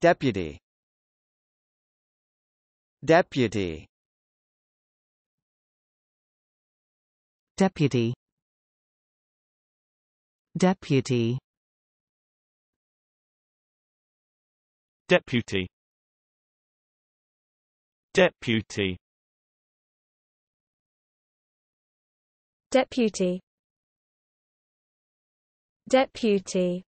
Deputy Deputy Deputy Deputy Deputy Deputy Deputy Deputy